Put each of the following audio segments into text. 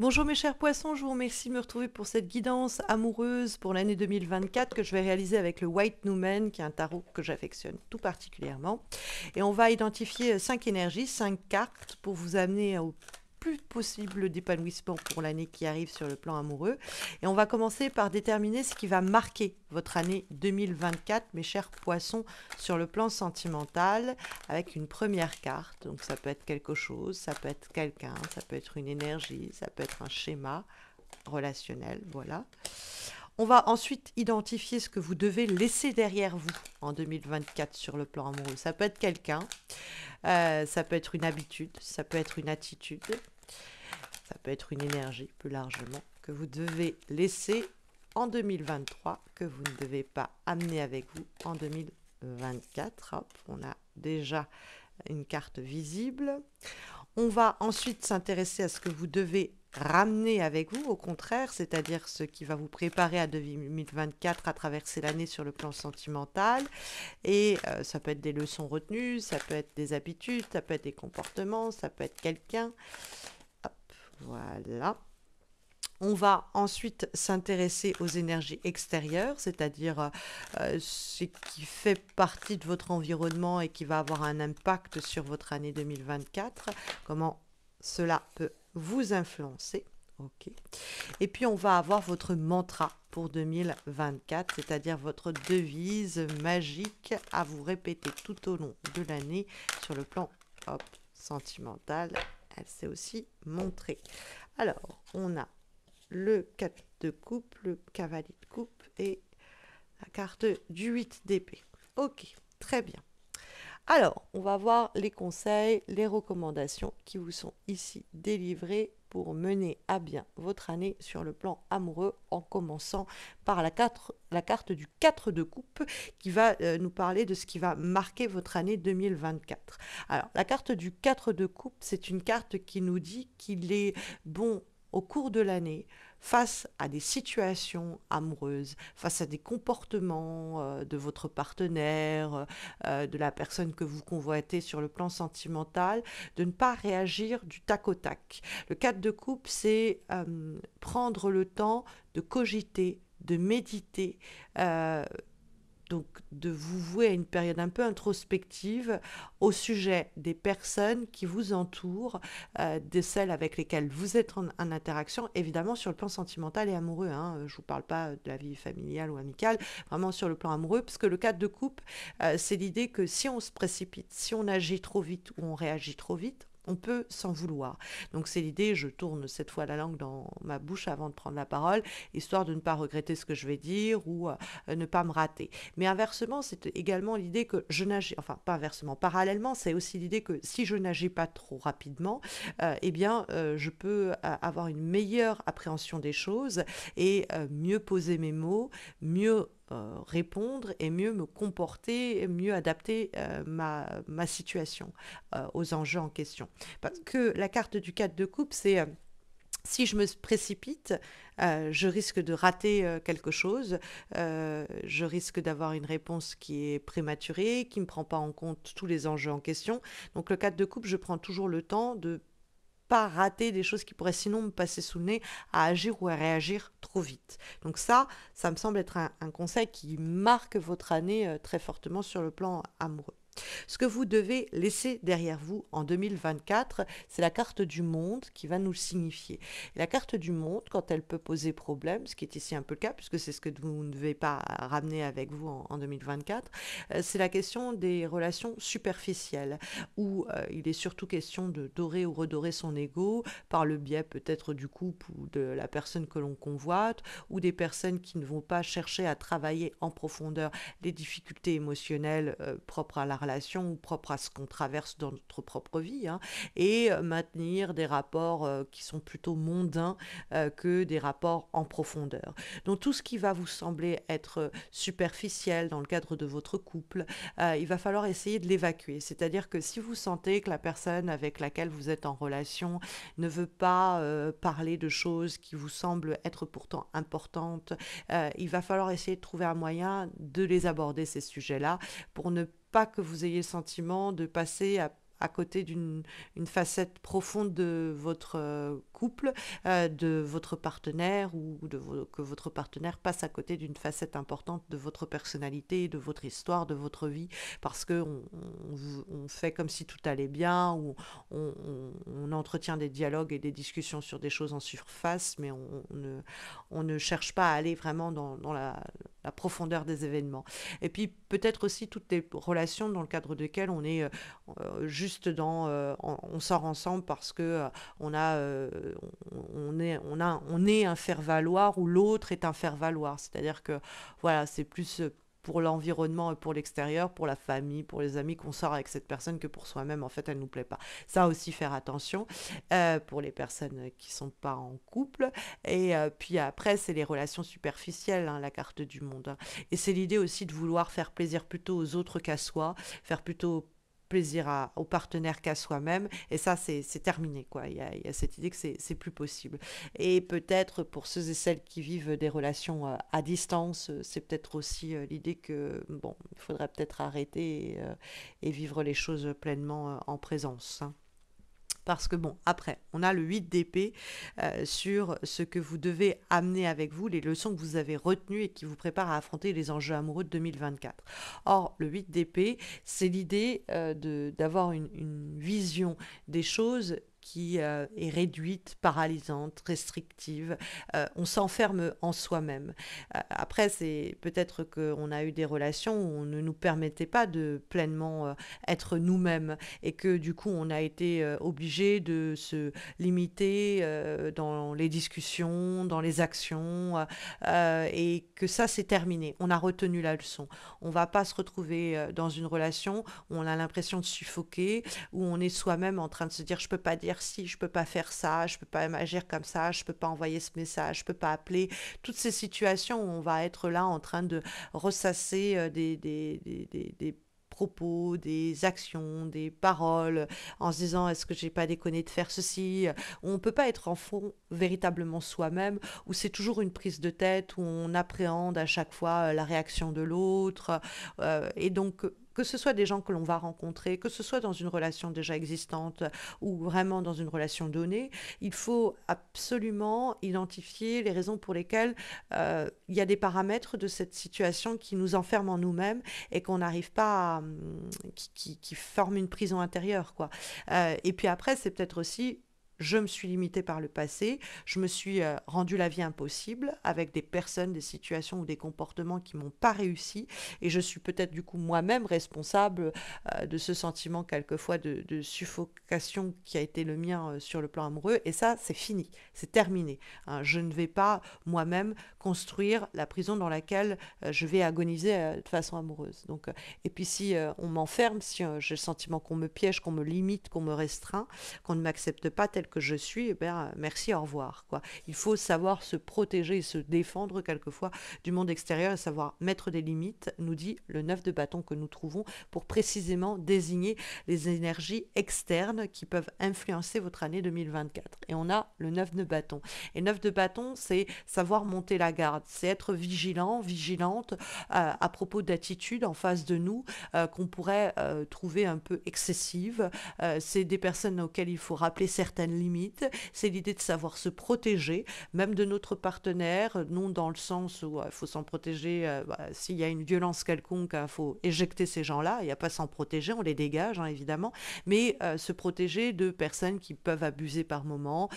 Bonjour mes chers poissons, je vous remercie de me retrouver pour cette guidance amoureuse pour l'année 2024 que je vais réaliser avec le White Newman, qui est un tarot que j'affectionne tout particulièrement. Et on va identifier cinq énergies, cinq cartes pour vous amener au possible d'épanouissement pour l'année qui arrive sur le plan amoureux. Et on va commencer par déterminer ce qui va marquer votre année 2024, mes chers poissons, sur le plan sentimental, avec une première carte. Donc ça peut être quelque chose, ça peut être quelqu'un, ça peut être une énergie, ça peut être un schéma relationnel, voilà. On va ensuite identifier ce que vous devez laisser derrière vous en 2024 sur le plan amoureux. Ça peut être quelqu'un, euh, ça peut être une habitude, ça peut être une attitude, ça peut être une énergie plus largement, que vous devez laisser en 2023, que vous ne devez pas amener avec vous en 2024. on a déjà une carte visible. On va ensuite s'intéresser à ce que vous devez ramener avec vous, au contraire, c'est-à-dire ce qui va vous préparer à 2024 à traverser l'année sur le plan sentimental. Et euh, ça peut être des leçons retenues, ça peut être des habitudes, ça peut être des comportements, ça peut être quelqu'un. Voilà. On va ensuite s'intéresser aux énergies extérieures, c'est-à-dire euh, euh, ce qui fait partie de votre environnement et qui va avoir un impact sur votre année 2024, comment cela peut vous influencer. Et puis on va avoir votre mantra pour 2024, c'est-à-dire votre devise magique à vous répéter tout au long de l'année sur le plan sentimental elle s'est aussi montrée. Alors, on a le 4 de coupe, le cavalier de coupe et la carte du 8 d'épée. Ok, très bien. Alors, on va voir les conseils, les recommandations qui vous sont ici délivrées pour mener à bien votre année sur le plan amoureux en commençant par la, 4, la carte du 4 de coupe qui va euh, nous parler de ce qui va marquer votre année 2024. Alors la carte du 4 de coupe, c'est une carte qui nous dit qu'il est bon au cours de l'année face à des situations amoureuses, face à des comportements euh, de votre partenaire, euh, euh, de la personne que vous convoitez sur le plan sentimental, de ne pas réagir du tac au tac. Le cadre de coupe c'est prendre le temps de cogiter, de méditer donc de vous vouer à une période un peu introspective au sujet des personnes qui vous entourent, euh, de celles avec lesquelles vous êtes en, interaction, évidemment sur le plan sentimental et amoureux. Hein. Euh, je ne vous parle pas de la vie familiale ou amicale, vraiment sur le plan amoureux, parce que le cadre de coupe, euh, c'est l'idée que si on se précipite, si on agit trop vite ou on réagit trop vite, on peut s'en vouloir. Donc c'est l'idée, je tourne cette fois la langue dans ma bouche avant de prendre la parole, histoire de ne pas regretter ce que je vais dire ou euh, ne pas me rater. Mais inversement, c'est également l'idée que je n'agis, enfin pas inversement, parallèlement, c'est aussi l'idée que si je n'agis pas trop rapidement, euh, eh bien euh, je peux avoir une meilleure appréhension des choses et mieux poser mes mots, mieux euh, répondre et mieux me comporter, mieux adapter euh, ma, situation euh, aux enjeux en question. Parce que la carte du 4 de coupe, c'est si je me précipite, je risque de rater quelque chose, je risque d'avoir une réponse qui est prématurée, qui ne prend pas en compte tous les enjeux en question. Donc le 4 de coupe, je prends toujours le temps de pas rater des choses qui pourraient sinon me passer sous le nez, à agir ou à réagir trop vite. Donc ça, ça me semble être un, un conseil qui marque votre année euh, très fortement sur le plan amoureux. Ce que vous devez laisser derrière vous en 2024, c'est la carte du monde qui va nous signifier. la carte du monde, quand elle peut poser problème, ce qui est ici un peu le cas, puisque c'est ce que vous ne devez pas ramener avec vous en, 2024, euh, c'est la question des relations superficielles, où euh, il est surtout question de dorer ou redorer son ego par le biais peut-être du couple ou de la personne que l'on convoite, ou des personnes qui ne vont pas chercher à travailler en profondeur les difficultés émotionnelles euh, propres à la relation ou propre à ce qu'on traverse dans notre propre vie, hein, et euh, maintenir des rapports euh, qui sont plutôt mondains euh, que des rapports en profondeur. Donc tout ce qui va vous sembler être superficiel dans le cadre de votre couple, il va falloir essayer de l'évacuer. C'est-à-dire que si vous sentez que la personne avec laquelle vous êtes en relation ne veut pas parler de choses qui vous semblent être pourtant importantes, il va falloir essayer de trouver un moyen de les aborder, ces sujets-là, pour ne pas pas que vous ayez le sentiment de passer à, à côté d'une facette profonde de votre euh, couple euh, de votre partenaire ou de que votre partenaire passe à côté d'une facette importante de votre personnalité, de votre histoire, de votre vie, parce que on, fait comme si tout allait bien ou on, entretient des dialogues et des discussions sur des choses en surface, mais on, ne, on ne cherche pas à aller vraiment dans, la, profondeur des événements. Et puis peut-être aussi toutes les relations dans le cadre desquelles on est euh, juste dans, euh, on, sort ensemble parce que on a on, est, on, a, on est un faire-valoir ou l'autre est un faire-valoir. C'est-à-dire que voilà, c'est plus euh, pour l'environnement et pour l'extérieur, pour la famille, pour les amis qu'on sort avec cette personne que pour soi-même. En fait, elle ne nous plaît pas. Ça aussi, faire attention euh, pour les personnes qui ne sont pas en couple. Et euh, puis après, c'est les relations superficielles, hein, la carte du monde. Hein. Et c'est l'idée aussi de vouloir faire plaisir plutôt aux autres qu'à soi, faire plutôt plaisir au partenaire qu'à soi-même. Et ça, c'est terminé. Quoi. Il, y a, cette idée que c'est plus possible. Et peut-être pour ceux et celles qui vivent des relations euh, à distance, euh, c'est peut-être aussi euh, l'idée que bon, il faudrait peut-être arrêter et, vivre les choses pleinement en présence. Hein parce que bon, après, on a le 8 d'épée euh, sur ce que vous devez amener avec vous, les leçons que vous avez retenues et qui vous préparent à affronter les enjeux amoureux de 2024. Or, le 8 d'épée, c'est l'idée euh, d'avoir une, vision des choses qui euh, est réduite, paralysante, restrictive. Euh, on s'enferme en soi-même. Euh, après, c'est peut-être qu'on a eu des relations où on ne nous permettait pas de pleinement être nous-mêmes et que du coup, on a été obligé de se limiter dans les discussions, dans les actions et que ça, c'est terminé. On a retenu la leçon. On ne va pas se retrouver dans une relation où on a l'impression de suffoquer, où on est soi-même en train de se dire je ne peux pas dire si, je peux pas faire ça, je peux pas agir comme ça, je peux pas envoyer ce message, je peux pas appeler. Toutes ces situations où on va être là en train de ressasser euh, des, propos, des actions, des paroles, en se disant est-ce que j'ai pas déconné de faire ceci On peut pas être en fond véritablement soi-même, où c'est toujours une prise de tête, où on appréhende à chaque fois euh, la réaction de l'autre. Euh, et donc que ce soit des gens que l'on va rencontrer, que ce soit dans une relation déjà existante ou vraiment dans une relation donnée, il faut absolument identifier les raisons pour lesquelles euh, il y a des paramètres de cette situation qui nous enferment en nous-mêmes et qu'on n'arrive pas à, hum, qui, forment une prison intérieure. Quoi. Euh, et puis après, c'est peut-être aussi je me suis limitée par le passé, je me suis euh, rendu la vie impossible avec des personnes, des situations ou des comportements qui m'ont pas réussi et je suis peut-être du coup moi-même responsable euh, de ce sentiment quelquefois de, suffocation qui a été le mien euh, sur le plan amoureux et ça c'est fini, c'est terminé. Hein. Je ne vais pas moi-même construire la prison dans laquelle je vais agoniser de façon amoureuse. Donc et puis si on m'enferme, si j'ai le sentiment qu'on me piège, qu'on me limite, qu'on me restreint, qu'on ne m'accepte pas tel que je suis, eh ben, merci, au revoir. Quoi. Il faut savoir se protéger, et se défendre quelquefois du monde extérieur et savoir mettre des limites, nous dit le 9 de bâton que nous trouvons pour précisément désigner les énergies externes qui peuvent influencer votre année 2024. Et on a le 9 de bâton. Et 9 de bâton, c'est savoir monter la garde, c'est être vigilant, vigilante euh, à propos d'attitudes en face de nous euh, qu'on pourrait euh, trouver un peu excessives. c'est des personnes auxquelles il faut rappeler certaines limite, C'est l'idée de savoir se protéger, même de notre partenaire, non dans le sens où il euh, faut s'en protéger, euh, bah, s'il y a une violence quelconque, il hein, faut éjecter ces gens-là, il n'y a pas s'en protéger, on les dégage hein, évidemment, mais euh, se protéger de personnes qui peuvent abuser par moment.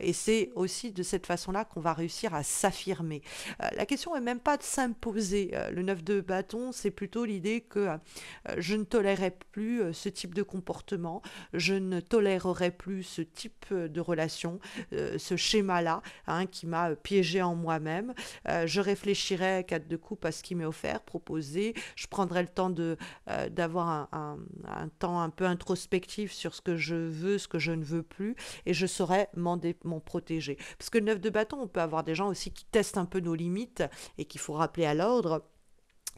et c'est aussi de cette façon-là qu'on va réussir à s'affirmer. la question n'est même pas de s'imposer. le 9 de bâton, c'est plutôt l'idée que je ne tolérerai plus ce type de comportement, je ne tolérerai plus ce type de relation, euh, ce schéma-là hein, qui m'a piégé en moi-même. Euh, je réfléchirai à quatre de coupe à ce qui m'est offert, proposé. Je prendrai le temps de euh, d'avoir un, temps un peu introspectif sur ce que je veux, ce que je ne veux plus, et je saurai m'en protéger. Parce que neuf de bâton, on peut avoir des gens aussi qui testent un peu nos limites et qu'il faut rappeler à l'ordre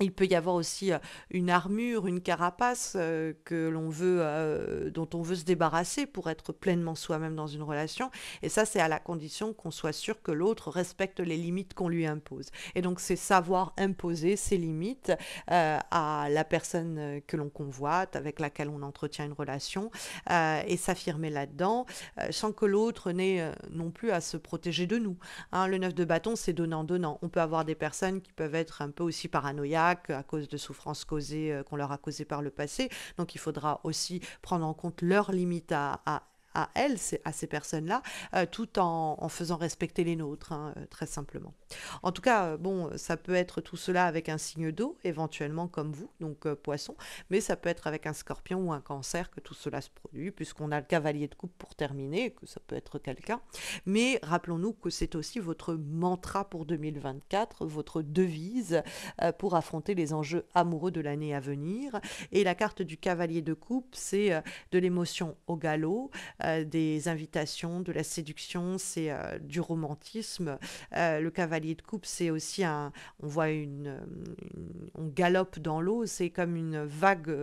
il peut y avoir aussi euh, une armure, une carapace euh, que l'on veut, euh, dont on veut se débarrasser pour être pleinement soi-même dans une relation. Et ça, c'est à la condition qu'on soit sûr que l'autre respecte les limites qu'on lui impose. Et donc, c'est savoir imposer ses limites à la personne que l'on convoite, avec laquelle on entretient une relation, et s'affirmer là-dedans, sans que l'autre n'ait non plus à se protéger de nous. Hein. le neuf de bâton, c'est donnant-donnant. On peut avoir des personnes qui peuvent être un peu aussi paranoïaques à cause de souffrances causées euh, qu'on leur a causées par le passé. Donc il faudra aussi prendre en compte leurs limites à à elles, à ces personnes-là, euh, tout en, faisant respecter les nôtres, hein, euh, très simplement. En tout cas, euh, bon, ça peut être tout cela avec un signe d'eau, éventuellement comme vous, donc poisson, mais ça peut être avec un scorpion ou un cancer que tout cela se produit, puisqu'on a le cavalier de coupe pour terminer, que ça peut être quelqu'un. Mais rappelons-nous que c'est aussi votre mantra pour 2024, votre devise pour affronter les enjeux amoureux de l'année à venir. Et la carte du cavalier de coupe, c'est de l'émotion au galop, euh, des invitations, de la séduction, c'est euh, du romantisme. Euh, le cavalier de coupe, c'est aussi un. On voit une. on galope dans l'eau, c'est comme une vague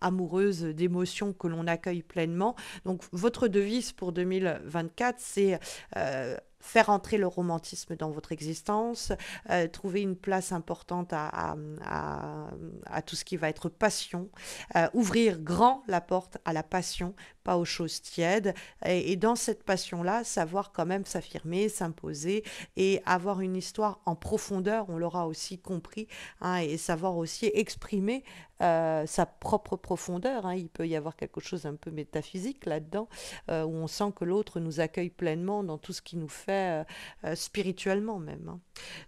amoureuse d'émotions que l'on accueille pleinement. Donc, votre devise pour 2024, c'est faire entrer le romantisme dans votre existence, euh, trouver une place importante à, à, à, tout ce qui va être passion, euh, ouvrir grand la porte à la passion, pas aux choses tièdes, et, dans cette passion-là, savoir quand même s'affirmer, s'imposer et avoir une histoire en profondeur, on l'aura aussi compris, hein, et savoir aussi exprimer euh, sa propre profondeur. Hein. Il peut y avoir quelque chose un peu métaphysique là-dedans, où on sent que l'autre nous accueille pleinement dans tout ce qui nous fait euh, euh, spirituellement même. Hein.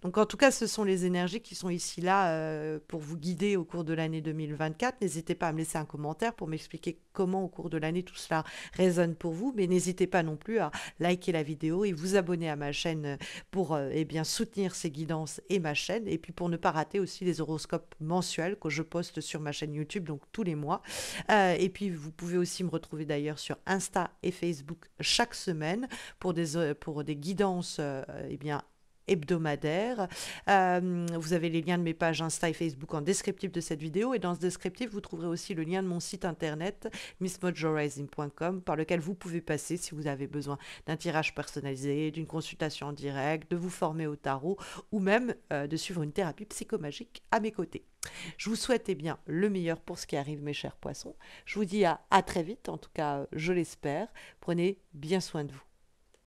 Donc en tout cas, ce sont les énergies qui sont ici là euh, pour vous guider au cours de l'année 2024. N'hésitez pas à me laisser un commentaire pour m'expliquer comment au cours de l'année tout cela résonne pour vous, mais n'hésitez pas non plus à liker la vidéo et vous abonner à ma chaîne pour eh bien soutenir ces guidances et ma chaîne et puis pour ne pas rater aussi les horoscopes mensuels que je poste sur ma chaîne YouTube donc tous les mois. et puis vous pouvez aussi me retrouver d'ailleurs sur Insta et Facebook chaque semaine pour des pour des guidances guidance euh, eh bien, hebdomadaire. Euh, vous avez les liens de mes pages Insta et Facebook en descriptif de cette vidéo et dans ce descriptif, vous trouverez aussi le lien de mon site internet missmodjorising.com par lequel vous pouvez passer si vous avez besoin d'un tirage personnalisé, d'une consultation en direct, de vous former au tarot ou même euh, de suivre une thérapie psychomagique à mes côtés. Je vous souhaite eh bien le meilleur pour ce qui arrive mes chers poissons. Je vous dis à très vite, en tout cas je l'espère. Prenez bien soin de vous.